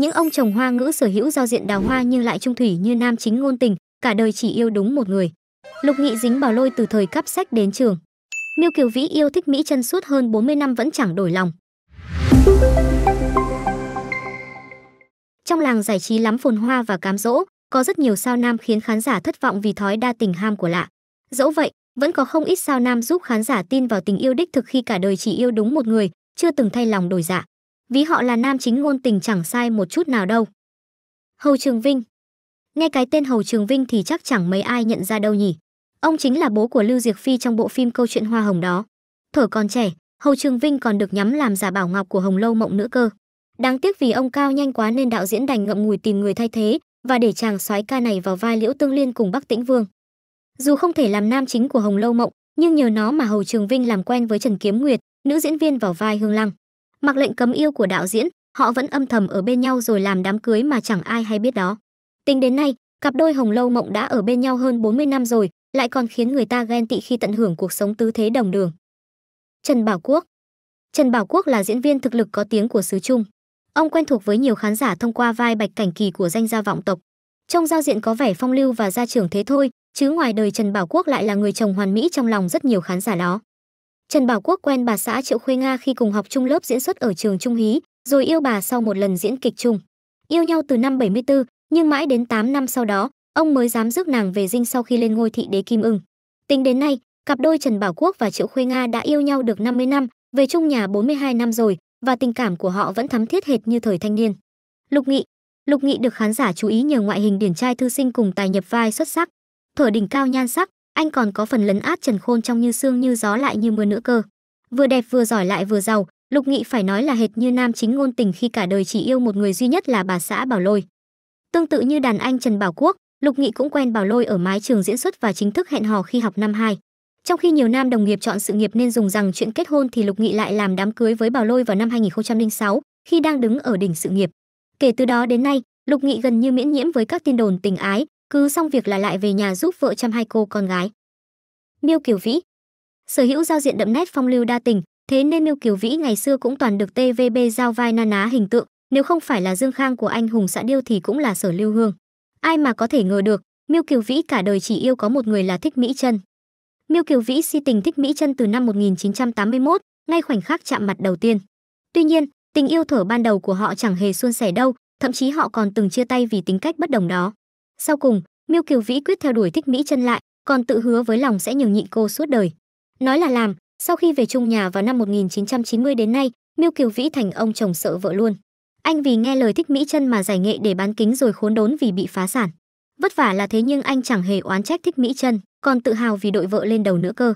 những ông chồng hoa ngữ sở hữu giao diện đào hoa nhưng lại trung thủy như nam chính ngôn tình cả đời chỉ yêu đúng một người lục nghị dính bảo lôi từ thời cắp sách đến trường miêu kiều vĩ yêu thích mỹ chân suốt hơn 40 năm vẫn chẳng đổi lòng trong làng giải trí lắm phồn hoa và cám dỗ có rất nhiều sao nam khiến khán giả thất vọng vì thói đa tình ham của lạ dẫu vậy vẫn có không ít sao nam giúp khán giả tin vào tình yêu đích thực khi cả đời chỉ yêu đúng một người chưa từng thay lòng đổi dạ Ví họ là nam chính ngôn tình chẳng sai một chút nào đâu. Hầu Trường Vinh Nghe cái tên Hầu Trường Vinh thì chắc chẳng mấy ai nhận ra đâu nhỉ. Ông chính là bố của Lưu Diệc Phi trong bộ phim Câu chuyện Hoa Hồng đó. Thở còn trẻ, Hầu Trường Vinh còn được nhắm làm giả bảo ngọc của Hồng Lâu Mộng nữa cơ. Đáng tiếc vì ông cao nhanh quá nên đạo diễn đành ngậm ngùi tìm người thay thế và để chàng soái ca này vào vai Liễu Tương Liên cùng Bắc Tĩnh Vương. Dù không thể làm nam chính của Hồng Lâu Mộng, nhưng nhờ nó mà Hầu Trường Vinh làm quen với Trần Kiếm Nguyệt, nữ diễn viên vào vai Hương Lăng mặc lệnh cấm yêu của đạo diễn họ vẫn âm thầm ở bên nhau rồi làm đám cưới mà chẳng ai hay biết đó tính đến nay cặp đôi hồng lâu mộng đã ở bên nhau hơn 40 năm rồi lại còn khiến người ta ghen tị khi tận hưởng cuộc sống tứ thế đồng đường trần bảo quốc trần bảo quốc là diễn viên thực lực có tiếng của xứ trung ông quen thuộc với nhiều khán giả thông qua vai bạch cảnh kỳ của danh gia vọng tộc trong giao diện có vẻ phong lưu và gia trưởng thế thôi chứ ngoài đời trần bảo quốc lại là người chồng hoàn mỹ trong lòng rất nhiều khán giả đó Trần Bảo Quốc quen bà xã Triệu Khuê Nga khi cùng học chung lớp diễn xuất ở trường Trung Hí, rồi yêu bà sau một lần diễn kịch chung. Yêu nhau từ năm 74, nhưng mãi đến 8 năm sau đó, ông mới dám rước nàng về dinh sau khi lên ngôi thị đế Kim Ưng. Tính đến nay, cặp đôi Trần Bảo Quốc và Triệu Khuê Nga đã yêu nhau được 50 năm, về chung nhà 42 năm rồi và tình cảm của họ vẫn thắm thiết hệt như thời thanh niên. Lục Nghị Lục Nghị được khán giả chú ý nhờ ngoại hình điển trai thư sinh cùng tài nhập vai xuất sắc, thở đỉnh cao nhan sắc, anh còn có phần lấn át Trần Khôn trong như xương như gió lại như mưa nữa cơ. Vừa đẹp vừa giỏi lại vừa giàu, Lục Nghị phải nói là hệt như nam chính ngôn tình khi cả đời chỉ yêu một người duy nhất là bà xã Bảo Lôi. Tương tự như đàn anh Trần Bảo Quốc, Lục Nghị cũng quen Bảo Lôi ở mái trường diễn xuất và chính thức hẹn hò khi học năm 2. Trong khi nhiều nam đồng nghiệp chọn sự nghiệp nên dùng rằng chuyện kết hôn thì Lục Nghị lại làm đám cưới với Bảo Lôi vào năm 2006 khi đang đứng ở đỉnh sự nghiệp. Kể từ đó đến nay, Lục Nghị gần như miễn nhiễm với các tin đồn tình ái, cứ xong việc là lại về nhà giúp vợ chăm hai cô con gái miêu kiều vĩ sở hữu giao diện đậm nét phong lưu đa tình thế nên miêu kiều vĩ ngày xưa cũng toàn được tvb giao vai na ná hình tượng nếu không phải là dương khang của anh hùng xã điêu thì cũng là sở lưu hương ai mà có thể ngờ được miêu kiều vĩ cả đời chỉ yêu có một người là thích mỹ Trân. miêu kiều vĩ si tình thích mỹ Trân từ năm 1981 ngay khoảnh khắc chạm mặt đầu tiên tuy nhiên tình yêu thở ban đầu của họ chẳng hề suôn sẻ đâu thậm chí họ còn từng chia tay vì tính cách bất đồng đó sau cùng, Miêu Kiều Vĩ quyết theo đuổi Thích Mỹ chân lại, còn tự hứa với lòng sẽ nhường nhịn cô suốt đời. Nói là làm, sau khi về chung nhà vào năm 1990 đến nay, Miêu Kiều Vĩ thành ông chồng sợ vợ luôn. Anh vì nghe lời Thích Mỹ chân mà giải nghệ để bán kính rồi khốn đốn vì bị phá sản. Vất vả là thế nhưng anh chẳng hề oán trách Thích Mỹ chân, còn tự hào vì đội vợ lên đầu nữa cơ.